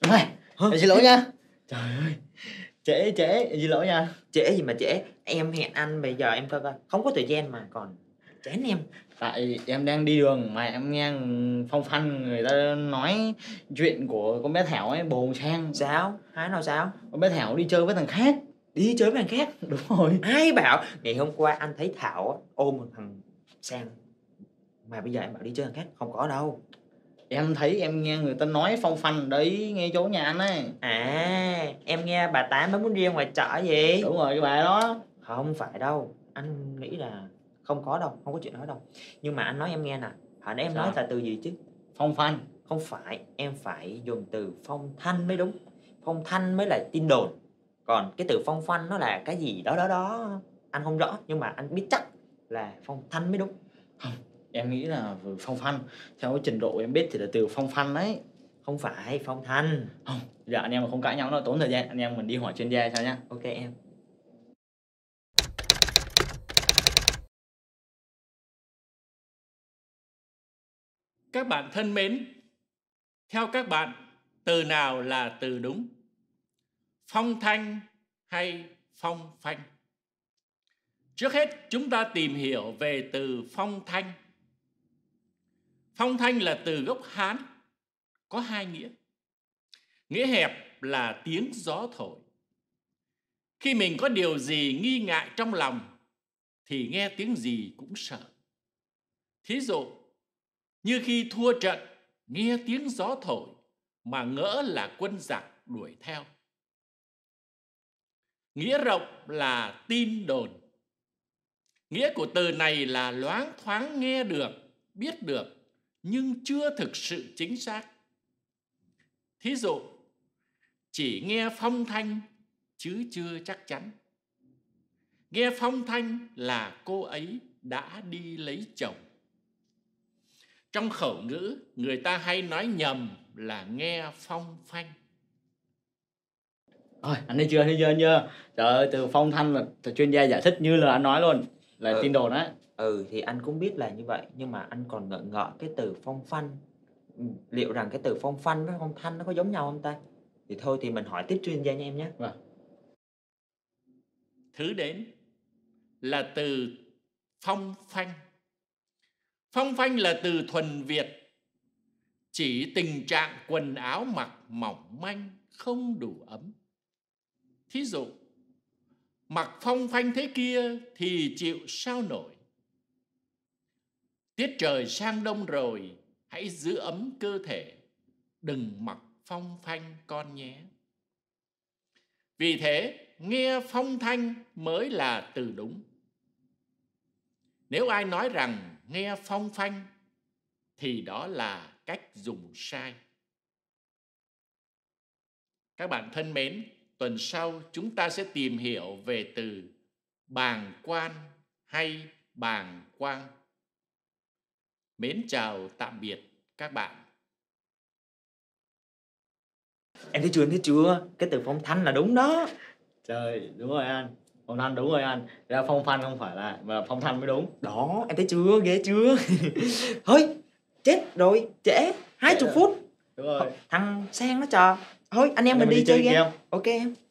Đúng em xin lỗi nha Trời ơi, trễ trễ, em xin lỗi nha Trễ gì mà trễ, em hẹn anh bây giờ em coi coi Không có thời gian mà còn trễ em Tại em đang đi đường mà em nghe phong phanh người ta nói chuyện của con bé Thảo ấy, bồn sang Sao, hái nào sao Con bé Thảo đi chơi với thằng khác Đi chơi với thằng khác Đúng rồi Ai bảo, ngày hôm qua anh thấy Thảo ôm một thằng sang Mà bây giờ em bảo đi chơi thằng khác, không có đâu em thấy em nghe người ta nói phong phanh đấy nghe chỗ nhà anh ấy à em nghe bà tám bán bún riêng ngoài chợ gì đúng rồi cái bà đó không phải đâu anh nghĩ là không có đâu không có chuyện đó đâu nhưng mà anh nói em nghe nè hồi nãy em Sao? nói là từ gì chứ phong phanh không phải em phải dùng từ phong thanh mới đúng phong thanh mới là tin đồn còn cái từ phong phanh nó là cái gì đó đó đó anh không rõ nhưng mà anh biết chắc là phong thanh mới đúng không em nghĩ là phong phanh theo cái trình độ em biết thì là từ phong phanh đấy không phải phong thanh không dạ anh em mà không cãi nhau nó tốn thời gian anh em mình đi hỏi chuyên gia sao nhá ok em các bạn thân mến theo các bạn từ nào là từ đúng phong thanh hay phong phanh trước hết chúng ta tìm hiểu về từ phong thanh Phong thanh là từ gốc Hán có hai nghĩa. Nghĩa hẹp là tiếng gió thổi. Khi mình có điều gì nghi ngại trong lòng thì nghe tiếng gì cũng sợ. Thí dụ, như khi thua trận, nghe tiếng gió thổi mà ngỡ là quân giặc đuổi theo. Nghĩa rộng là tin đồn. Nghĩa của từ này là loáng thoáng nghe được, biết được nhưng chưa thực sự chính xác thí dụ chỉ nghe phong thanh chứ chưa chắc chắn nghe phong thanh là cô ấy đã đi lấy chồng trong khẩu ngữ người ta hay nói nhầm là nghe phong phanh thôi anh đi chưa anh đi chưa anh chưa trời ơi từ phong thanh là, là chuyên gia giải thích như là anh nói luôn là à. tin đồn á. Ừ, thì anh cũng biết là như vậy, nhưng mà anh còn ngợ ngợ cái từ phong phanh. Ừ, liệu rằng cái từ phong phanh với phong thanh nó có giống nhau không ta? Thì thôi thì mình hỏi tiếp chuyên gia nha em nhé Vâng. Thứ đến là từ phong phanh. Phong phanh là từ thuần Việt, chỉ tình trạng quần áo mặc mỏng manh không đủ ấm. Thí dụ, mặc phong phanh thế kia thì chịu sao nổi Tiết trời sang đông rồi, hãy giữ ấm cơ thể, đừng mặc phong phanh con nhé. Vì thế, nghe phong thanh mới là từ đúng. Nếu ai nói rằng nghe phong phanh thì đó là cách dùng sai. Các bạn thân mến, tuần sau chúng ta sẽ tìm hiểu về từ bàng quan hay bàng quang Mến chào tạm biệt các bạn. Em thấy chưa, em thấy chưa? Cái từ phong thanh là đúng đó. Trời, đúng rồi anh. Phong thanh đúng rồi anh. Ra phong thanh không phải là mà phong thanh mới đúng. Đó, em thấy chưa? Ghê chưa? Thôi, chết rồi, trễ 20 dạ. phút. Đúng rồi. Thằng sen nó chờ. Thôi, anh em, anh mình, mình đi, đi chơi game. game. Ok em.